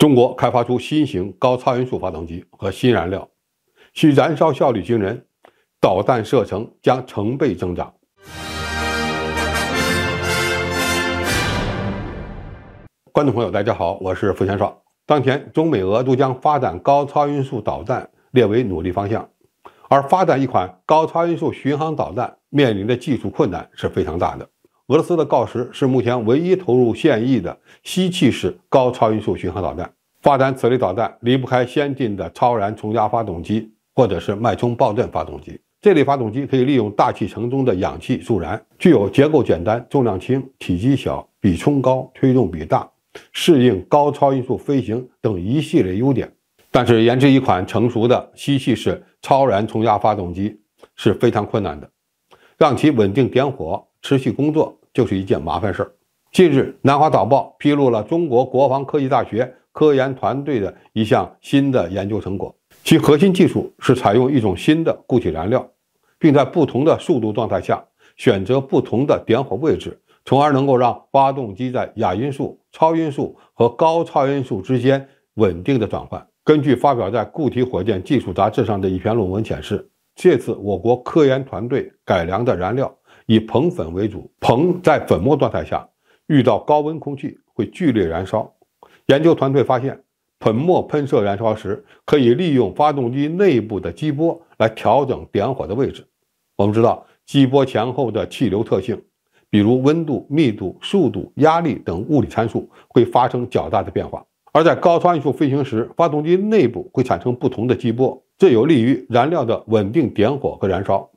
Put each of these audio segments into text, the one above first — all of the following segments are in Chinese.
中国开发出新型高超音速发动机和新燃料，其燃烧效率惊人，导弹射程将成倍增长。观众朋友，大家好，我是付先爽。当前，中美俄都将发展高超音速导弹列为努力方向，而发展一款高超音速巡航导弹面临的技术困难是非常大的。俄罗斯的锆石是目前唯一投入现役的吸气式高超音速巡航导弹。发展此类导弹离不开先进的超燃冲压发动机，或者是脉冲爆震发动机。这类发动机可以利用大气层中的氧气助燃，具有结构简单、重量轻、体积小、比冲高、推动比大、适应高超音速飞行等一系列优点。但是，研制一款成熟的吸气式超燃冲压发动机是非常困难的，让其稳定点火、持续工作。就是一件麻烦事儿。近日，《南华早报》披露了中国国防科技大学科研团队的一项新的研究成果，其核心技术是采用一种新的固体燃料，并在不同的速度状态下选择不同的点火位置，从而能够让发动机在亚音速、超音速和高超音速之间稳定的转换。根据发表在《固体火箭技术》杂志上的一篇论文显示，这次我国科研团队改良的燃料。以硼粉为主，硼在粉末状态下遇到高温空气会剧烈燃烧。研究团队发现，粉末喷射燃烧时可以利用发动机内部的激波来调整点火的位置。我们知道，激波前后的气流特性，比如温度、密度、速度、压力等物理参数会发生较大的变化。而在高超音速飞行时，发动机内部会产生不同的激波，这有利于燃料的稳定点火和燃烧。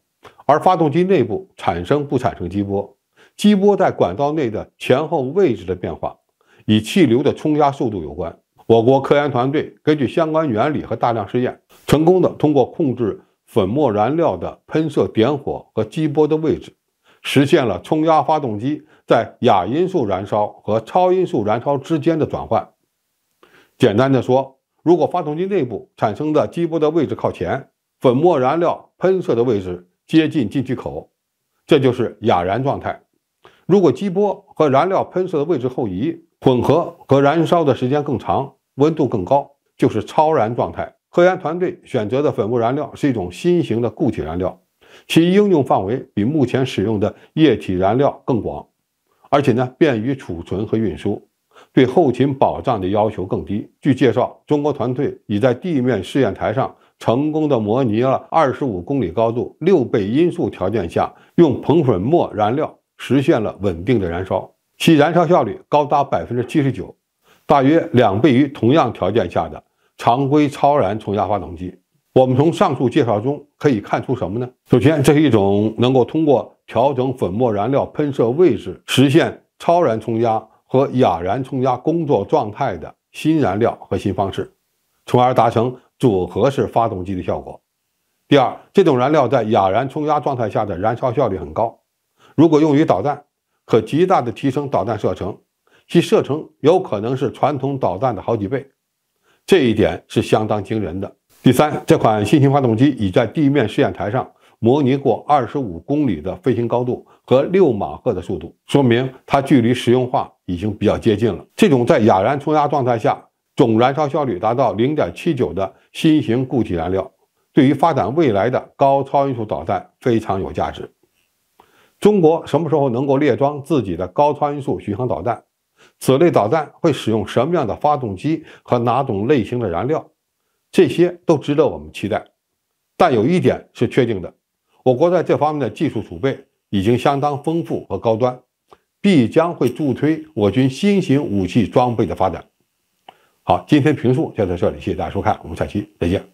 而发动机内部产生不产生激波，激波在管道内的前后位置的变化，与气流的冲压速度有关。我国科研团队根据相关原理和大量试验，成功的通过控制粉末燃料的喷射点火和激波的位置，实现了冲压发动机在亚音速燃烧和超音速燃烧之间的转换。简单的说，如果发动机内部产生的激波的位置靠前，粉末燃料喷射的位置。接近进气口，这就是哑燃状态。如果激波和燃料喷射的位置后移，混合和燃烧的时间更长，温度更高，就是超燃状态。科研团队选择的粉末燃料是一种新型的固体燃料，其应用范围比目前使用的液体燃料更广，而且呢便于储存和运输，对后勤保障的要求更低。据介绍，中国团队已在地面试验台上。成功的模拟了二十五公里高度、六倍音速条件下，用硼粉末燃料实现了稳定的燃烧，其燃烧效率高达百分之七十九，大约两倍于同样条件下的常规超燃冲压发动机。我们从上述介绍中可以看出什么呢？首先，这是一种能够通过调整粉末燃料喷射位置，实现超燃冲压和哑燃冲压工作状态的新燃料和新方式，从而达成。组合式发动机的效果。第二，这种燃料在亚燃冲压状态下的燃烧效率很高，如果用于导弹，可极大的提升导弹射程，其射程有可能是传统导弹的好几倍，这一点是相当惊人的。第三，这款新型发动机已在地面试验台上模拟过25公里的飞行高度和6马赫的速度，说明它距离实用化已经比较接近了。这种在亚燃冲压状态下。总燃烧效率达到0.79的新型固体燃料，对于发展未来的高超音速导弹非常有价值。中国什么时候能够列装自己的高超音速巡航导弹？此类导弹会使用什么样的发动机和哪种类型的燃料？这些都值得我们期待。但有一点是确定的，我国在这方面的技术储备已经相当丰富和高端，必将会助推我军新型武器装备的发展。好，今天评述就到这里，谢谢大家收看，我们下期再见。